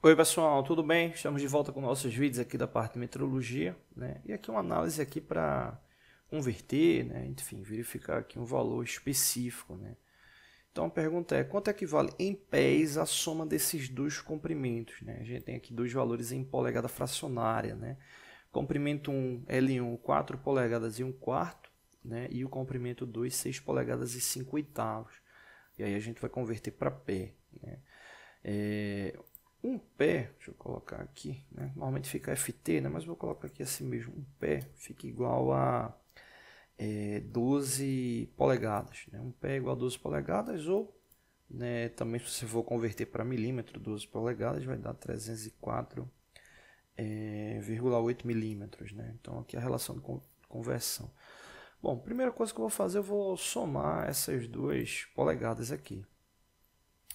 Oi pessoal, tudo bem? Estamos de volta com nossos vídeos aqui da parte de metrologia, né? E aqui uma análise aqui para converter, né? Enfim, verificar aqui um valor específico, né? Então a pergunta é, quanto é que vale em pés a soma desses dois comprimentos, né? A gente tem aqui dois valores em polegada fracionária, né? Comprimento 1 L1, 4 polegadas e 1 quarto, né? E o comprimento 2, 6 polegadas e 5 oitavos. E aí a gente vai converter para pé, né? É, um pé, deixa eu colocar aqui, né? normalmente fica FT, né? mas vou colocar aqui assim mesmo, um pé fica igual a é, 12 polegadas. Né? Um pé igual a 12 polegadas ou né, também se você for converter para milímetro, 12 polegadas vai dar 304,8 é, milímetros. Né? Então aqui é a relação de conversão. Bom, primeira coisa que eu vou fazer, eu vou somar essas duas polegadas aqui.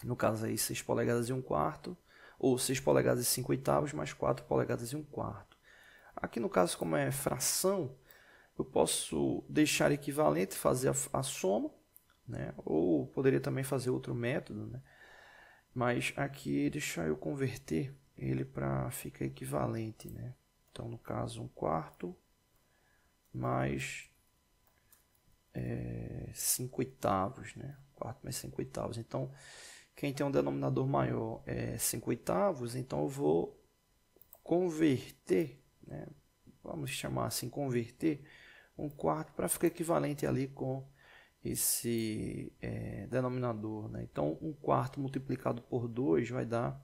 No caso aí, 6 polegadas e 1 quarto ou 6 polegadas e 5 oitavos mais 4 polegadas e 1 quarto. Aqui no caso, como é fração, eu posso deixar equivalente, fazer a, a soma, né? ou poderia também fazer outro método, né? mas aqui deixar eu converter ele para ficar equivalente. Né? Então, no caso, 1 quarto mais é, eh, 5 oitavos, né? 4 mais 5 oitavos. Então, quem tem um denominador maior é 5 oitavos, então eu vou converter, né? vamos chamar assim, converter um quarto para ficar equivalente ali com esse é, denominador. Né? Então, um quarto multiplicado por 2 vai dar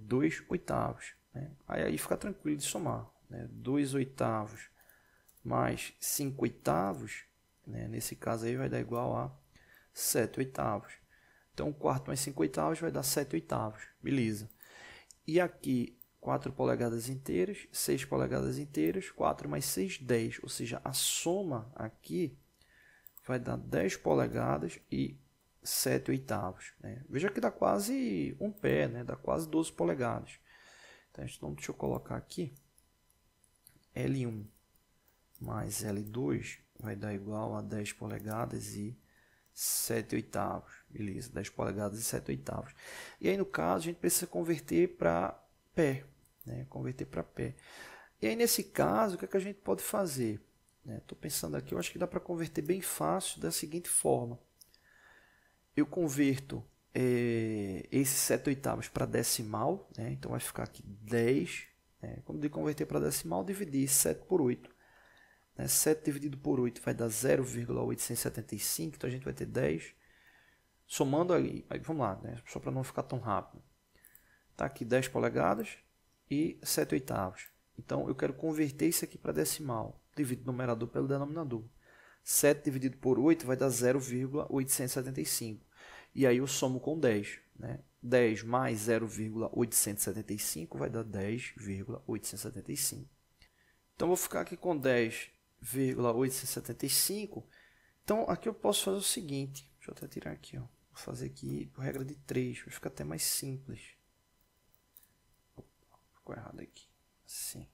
2 é, oitavos. Né? Aí, aí fica tranquilo de somar. 2 né? oitavos mais 5 oitavos, né? nesse caso aí vai dar igual a 7 oitavos. Então, 4 mais 5 oitavos vai dar 7 oitavos. Beleza. E aqui, 4 polegadas inteiras, 6 polegadas inteiras, 4 mais 6, 10. Ou seja, a soma aqui vai dar 10 polegadas e 7 oitavos. Né? Veja que dá quase um pé, né? dá quase 12 polegadas. Então, então, deixa eu colocar aqui. L1 mais L2 vai dar igual a 10 polegadas e 7 oitavos, beleza, 10 polegadas e 7 oitavos. E aí, no caso, a gente precisa converter para pé, né? converter para pé. E aí, nesse caso, o que, é que a gente pode fazer? Estou né? pensando aqui, eu acho que dá para converter bem fácil da seguinte forma. Eu converto é, esses 7 oitavos para decimal, né? então vai ficar aqui 10. Né? Quando de converter para decimal, dividir 7 por 8. Né? 7 dividido por 8 vai dar 0,875, então a gente vai ter 10. Somando aí, aí vamos lá, né? só para não ficar tão rápido. Está aqui 10 polegadas e 7 oitavos. Então eu quero converter isso aqui para decimal. Divido o numerador pelo denominador. 7 dividido por 8 vai dar 0,875. E aí eu somo com 10. Né? 10 mais 0,875 vai dar 10,875. Então, vou ficar aqui com 10 0,875. Então aqui eu posso fazer o seguinte, deixa eu até tirar aqui, ó. vou fazer aqui por regra de 3, vai ficar até mais simples. ficou errado aqui, assim.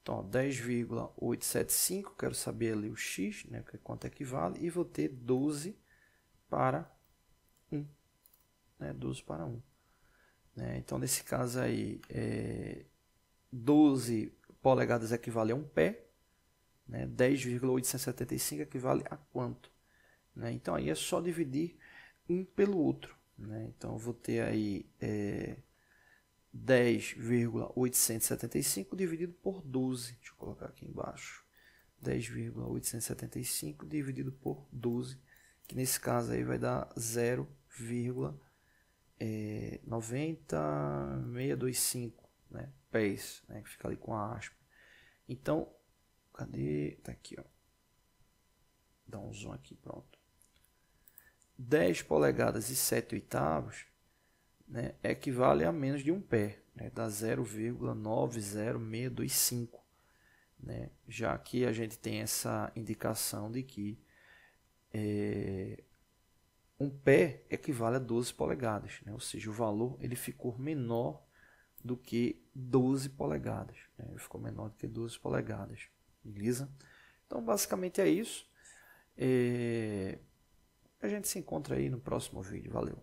Então 10,875, quero saber ali o x, né, é quanto equivale, e vou ter 12 para 1, né, 12 para 1. Né? Então nesse caso aí, é 12 polegadas equivale a um pé, né? 10,875 equivale a quanto? Né? Então aí é só dividir um pelo outro. Né? Então vou ter aí é, 10,875 dividido por 12. Deixa eu colocar aqui embaixo. 10,875 dividido por 12, que nesse caso aí vai dar 0,90625 é, né? pés, né? que fica ali com a aspa. Então, Cadê? Tá aqui, ó. Dá um zoom aqui, pronto. 10 polegadas e 7 oitavos né, equivale a menos de 1 pé, né, dá 0,90625, né, já que a gente tem essa indicação de que é, um pé equivale a 12 polegadas, né, ou seja, o valor ele ficou menor do que 12 polegadas, né, ficou menor do que 12 polegadas. Beleza? Então, basicamente é isso. É... A gente se encontra aí no próximo vídeo. Valeu!